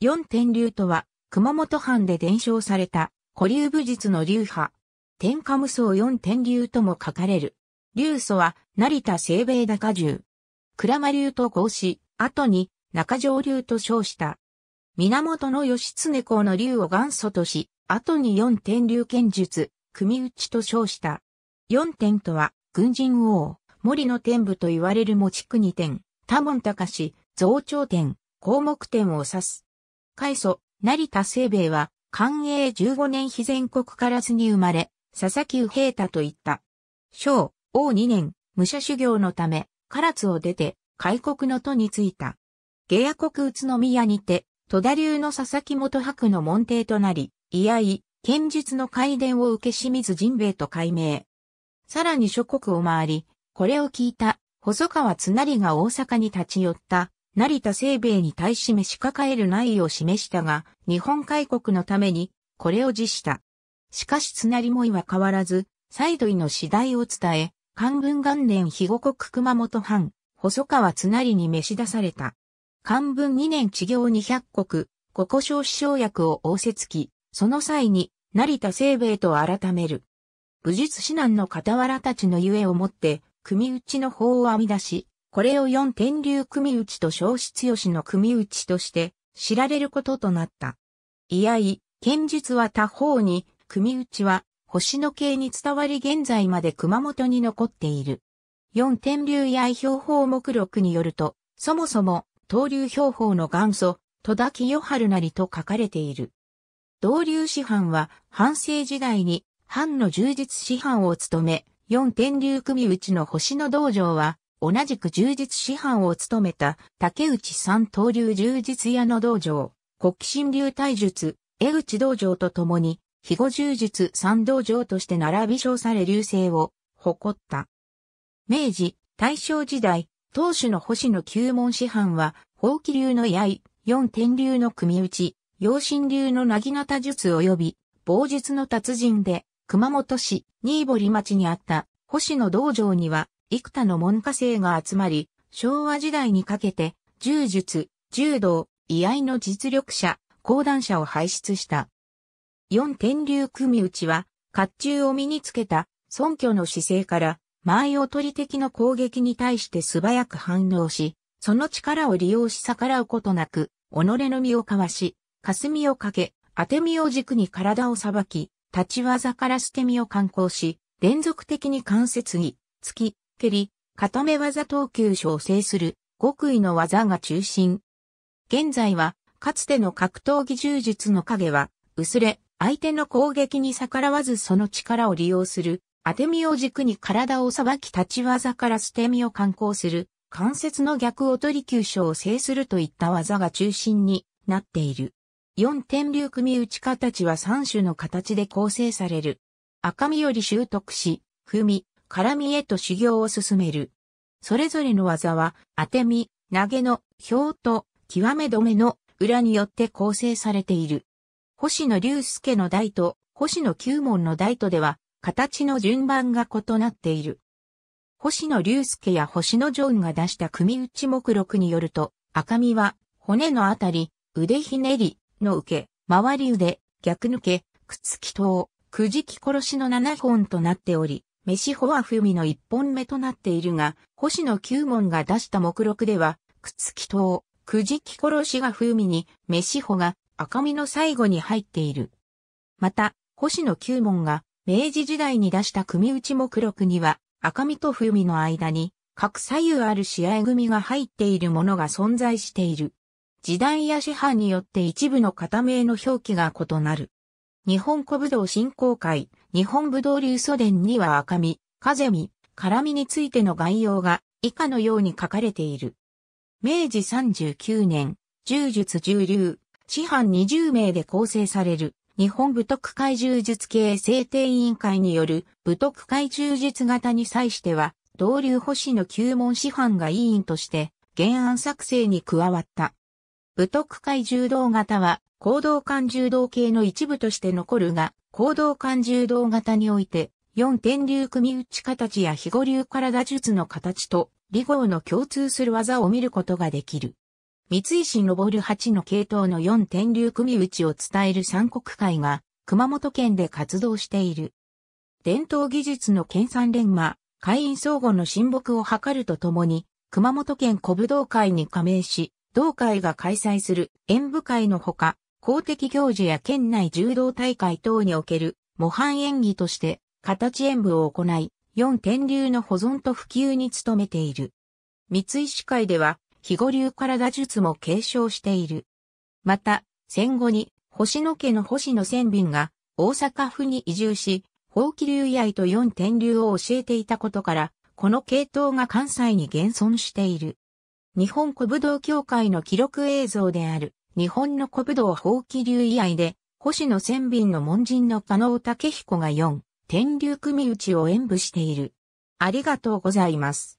四天竜とは、熊本藩で伝承された古流武術の流派。天下無双四天竜とも書かれる。流祖は、成田清兵衛高重。倉間流と合し、後に中条流と称した。源義経公の流を元祖とし、後に四天竜剣術、組打ちと称した。四天とは、軍人王、森の天部と言われる持ち国天、多門隆、増長天、項目天を指す。開祖、成田清兵衛は、寛永15年非全国からずに生まれ、佐々木右平太といった。昭、王2年、武者修行のため、唐津を出て、開国の都に着いた。下野国宇都宮にて、戸田流の佐々木元白の門弟となり、居合、剣術の改伝を受け清水陣兵衛と改名。さらに諸国を回り、これを聞いた、細川津成が大阪に立ち寄った、成田清兵衛に対し召し抱える内意を示したが、日本開国のために、これを辞した。しかし津成いは変わらず、再度いの次第を伝え、官文元年肥後国熊本藩、細川津成に召し出された。官文2年治行200国、五故小死傷薬を仰せつき、その際に、成田清兵衛と改める。武術指南の傍らたちのゆえをもって、組打ちの法を編み出し、これを四天竜組ちと小室吉の組ちとして知られることとなった。居合、剣術は他方に、組ちは星の系に伝わり現在まで熊本に残っている。四天竜や合標法目録によると、そもそも、東流標法の元祖、戸田清春なりと書かれている。同流師範は、半世時代に、藩の充実師範を務め、四天竜組ちの星野道場は、同じく柔術師範を務めた竹内三刀流柔術屋の道場、国旗神流体術、江口道場と共に、肥後柔術三道場として並び称され流星を誇った。明治、大正時代、当主の星野九門師範は、法器流の刃、四天流の組打ち、陽神流のなぎなた術及び、棒術の達人で、熊本市、新堀町にあった、星野道場には、幾多の門下生が集まり、昭和時代にかけて、柔術、柔道、居合の実力者、講談者を輩出した。四天竜組打ちは、甲冑を身につけた、尊虚の姿勢から、前を取り敵の攻撃に対して素早く反応し、その力を利用し逆らうことなく、己の身をかわし、霞をかけ、当て身を軸に体をさばき、立ち技から捨て身を観光し、連続的に関節に、突き、蹴り、固め技投球賞制する極意の技が中心。現在は、かつての格闘技柔術の影は、薄れ、相手の攻撃に逆らわずその力を利用する、当て身を軸に体をさばき立ち技から捨て身を観光する、関節の逆を取り急所を制するといった技が中心になっている。四点流組打ち形は三種の形で構成される。赤身より習得し、踏み、絡みへと修行を進める。それぞれの技は、当て身、投げの、表と、極め止めの裏によって構成されている。星野隆介の台と、星野九門の台とでは、形の順番が異なっている。星野隆介や星野ジョンが出した組打ち目録によると、赤身は、骨のあたり、腕ひねり、の受け、回り腕、逆抜け、くつき刀、くじき殺しの7本となっており、メシホアフミの一本目となっているが、星野九門が出した目録では、くつきと、くじき殺しが風味に、メシホが赤身の最後に入っている。また、星野九門が明治時代に出した組打ち目録には、赤身と風味の間に、各左右ある試合組が入っているものが存在している。時代や師範によって一部の片名の表記が異なる。日本古武道振興会、日本武道流祖伝には赤身、風身、辛身についての概要が以下のように書かれている。明治39年、柔術重流、師範20名で構成される日本武徳会柔術系制定委員会による武徳会柔術型に際しては、同流星の旧門師範が委員として原案作成に加わった。武徳会柔道型は、行動間柔道系の一部として残るが、行動間柔道型において、四天竜組打ち形や非五流体術の形と、理号の共通する技を見ることができる。三石昇八の系統の四天竜組打ちを伝える三国会が、熊本県で活動している。伝統技術の県産連磨、会員相互の親睦を図るとともに、熊本県古武道会に加盟し、同会が開催する演舞会のほか、公的行事や県内柔道大会等における模範演技として形演舞を行い、四天流の保存と普及に努めている。三井市会では、肥後流体術も継承している。また、戦後に星野家の星野千便が大阪府に移住し、法気流愛と四天流を教えていたことから、この系統が関西に現存している。日本古武道協会の記録映像である、日本の古武道法棄流以外で、星野千便の門人の加納武彦が4、天竜組打ちを演舞している。ありがとうございます。